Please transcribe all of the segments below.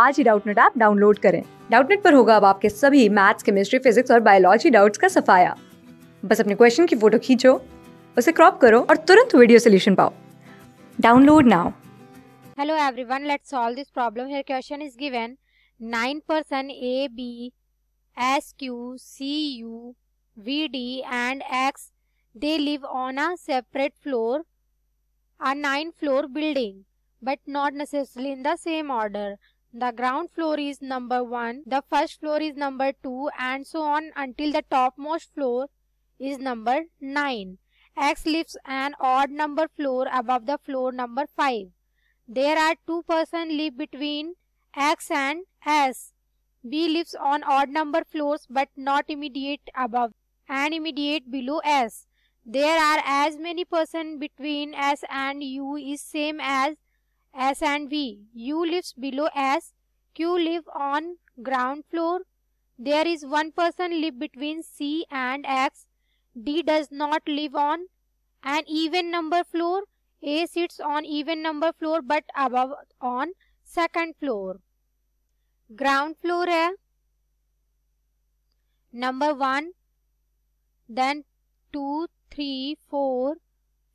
आज ही Doubtnut app download करें डाउटनेट पर होगा अब आपके सभी मैथ्स केमिस्ट्री फिजिक्स और बायोलॉजी डाउट्स का सफाया बस अपने क्वेश्चन की फोटो खींचो उसे क्रॉप करो और तुरंत वीडियो सोल्यूशन पाओ download now hello everyone let's solve this problem here question is given nine person A B S Q C U V D and X they live on a separate floor a nine floor building but not necessary in the same order The ground floor is number 1, the first floor is number 2 and so on until the topmost floor is number 9. X lives an odd number floor above the floor number 5. There are two persons live between X and S. B lives on odd number floors but not immediate above and immediate below S. There are as many persons between S and U is same as S and V. U lives below S. Q live on ground floor. There is one person live between C and X. D does not live on an even number floor. A sits on even number floor but above on second floor. Ground floor है number 1 then 2 3 4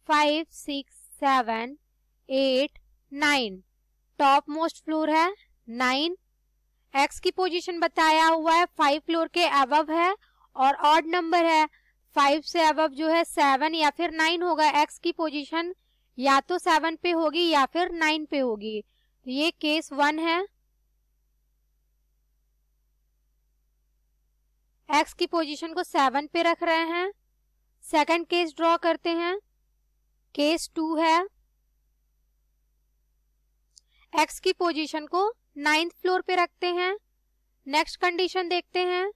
5 6 7 8 nine top most floor है nine X की position बताया हुआ है five floor के above है और odd number है फाइव से अबव जो है सेवन या फिर नाइन होगा एक्स की पोजीशन या तो सेवन पे होगी या फिर नाइन पे होगी ये केस वन है एक्स की पोजीशन को सेवन पे रख रहे हैं सेकंड केस ड्रॉ करते हैं केस टू है एक्स की पोजीशन को नाइन्थ फ्लोर पे रखते हैं नेक्स्ट कंडीशन देखते हैं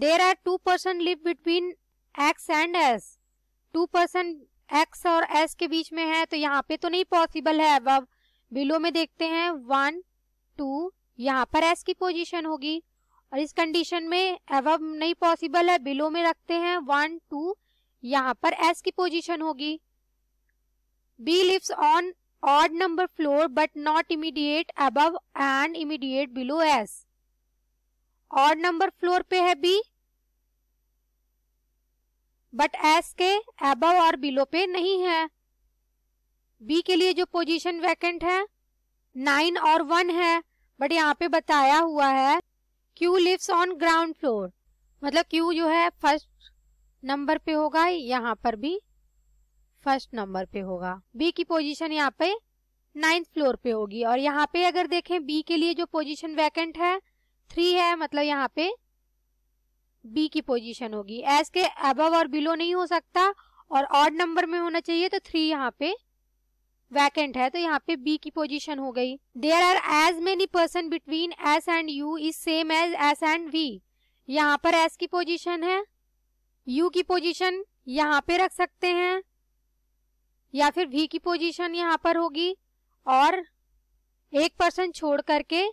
there are two person live between X and S two person X और एस के बीच में है तो यहाँ पे तो नहीं पॉसिबल है अब बिलो में देखते हैं वन टू यहाँ पर एस की पोजीशन होगी और इस कंडीशन में अब नहीं पॉसिबल है बिलो में रखते हैं वन टू यहाँ पर एस की पोजीशन होगी B lives on odd number floor but not immediate above and immediate below s odd number floor पे है b बट एस के एबव और बिलो पे नहीं है बी के लिए जो पोजीशन वैकेंट है नाइन और वन है बट यहाँ पे बताया हुआ है Q lives on ground floor मतलब क्यू जो है फर्स्ट नंबर पे होगा यहाँ पर भी फर्स्ट नंबर पे होगा बी की पोजीशन यहाँ पे नाइन्थ फ्लोर पे होगी और यहाँ पे अगर देखें बी के लिए जो पोजीशन वैकेंट है थ्री है मतलब यहाँ पे बी की पोजीशन होगी एस के अबव और बिलो नहीं हो सकता और ऑड नंबर में होना चाहिए तो थ्री यहाँ पे वैकेंट है तो यहाँ पे बी की पोजीशन हो गई there are as many person between S and U is same as S and V यहाँ पर एस की पोजीशन है यू की पोजीशन यहाँ पे रख सकते हैं या फिर वी की पोजीशन यहाँ पर होगी और एक पर्सन छोड़ करके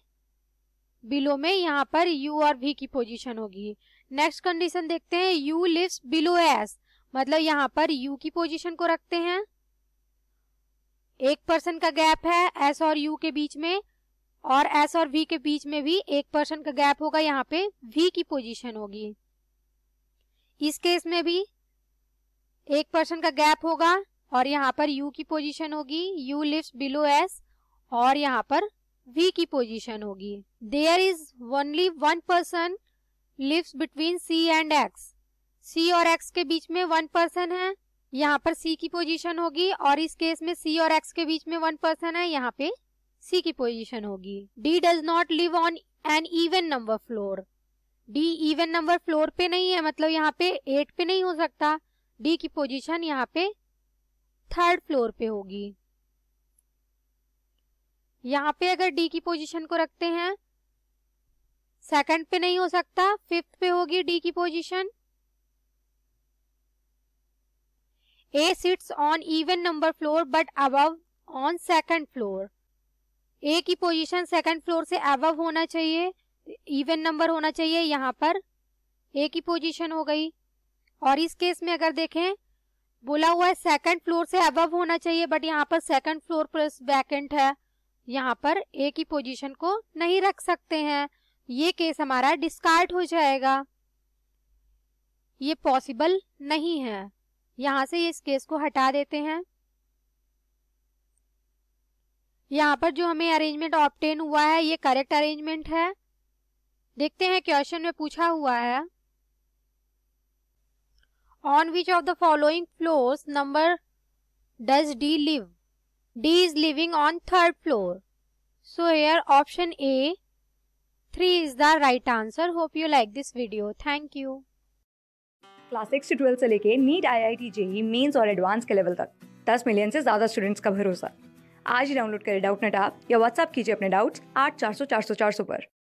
बिलो में यहाँ पर यू और वी की पोजीशन होगी नेक्स्ट कंडीशन देखते हैं यू लिव्स बिलो एस मतलब यहाँ पर यू की पोजीशन को रखते हैं एक पर्सन का गैप है एस और यू के बीच में और एस और वी के बीच में भी एक पर्सन का गैप होगा यहाँ पे वी की पोजीशन होगी इस केस में भी एक पर्सन का गैप होगा और यहाँ पर यू की पोजीशन होगी यू लिव्स बिलो एस और यहाँ पर वी की पोजीशन होगी there is only one person lives between C and X C और एक्स के बीच में वन पर्सन है यहाँ पर सी की पोजीशन होगी और इस केस में सी और एक्स के बीच में वन पर्सन है यहाँ पे सी की पोजीशन होगी D does not live on an even number floor D even number floor पे नहीं है मतलब यहाँ पे एट पे नहीं हो सकता डी की पोजीशन यहाँ पे थर्ड फ्लोर पे होगी यहाँ पे अगर डी की पोजीशन को रखते हैं सेकंड पे नहीं हो सकता फिफ्थ पे होगी डी की position A sits on even number floor but above on second floor A की पोजीशन सेकंड फ्लोर से अबव होना चाहिए इवन नंबर होना चाहिए यहाँ पर ए की पोजीशन हो गई और इस केस में अगर देखें बोला हुआ है सेकंड फ्लोर से अबव होना चाहिए बट यहाँ पर सेकंड फ्लोर पर वैकेंट है यहाँ पर ए की पोजीशन को नहीं रख सकते हैं ये केस हमारा डिस्कार्ड हो जाएगा ये पॉसिबल नहीं है यहाँ से इस केस को हटा देते हैं यहाँ पर जो हमें अरेंजमेंट ऑप्टेन हुआ है ये करेक्ट अरेंजमेंट है देखते हैं क्वेश्चन में पूछा हुआ है on which of the following floors number does D live? D is living on third floor. So here option A 3 is the right answer. Hope you like this video. Thank you. Class six से twelfth से लेके NEET IIT JEE mains और advance के level तक दस million से ज़्यादा students का भरोसा आज ही डाउनलोड करें डाउट नेट आप या व्हाट्सअप कीजिए अपने डाउट्स आठ चार सौ चार सौ चार सौ पर